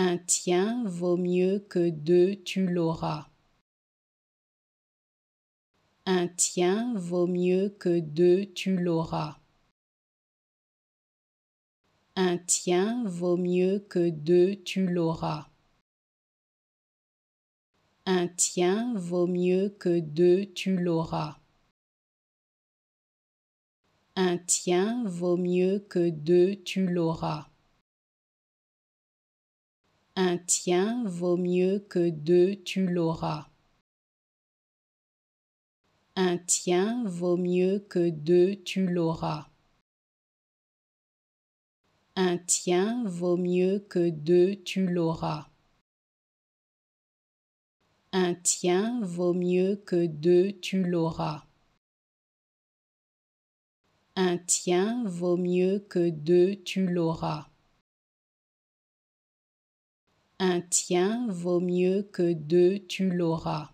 Un tien vaut mieux que deux, tu l'auras. Un tien vaut mieux que deux, tu l'auras. Un tien vaut mieux que deux, tu l'auras. Un tien vaut mieux que deux, tu l'auras. Un tien vaut mieux que deux, tu l'auras. Un tien vaut mieux que deux, tu l'auras. Un tien vaut mieux que deux, tu l'auras. Un tien vaut mieux que deux, tu l'auras. Un tien vaut mieux que deux, tu l'auras. Un tien vaut mieux que deux, tu l'auras un tien vaut mieux que deux tu l'auras.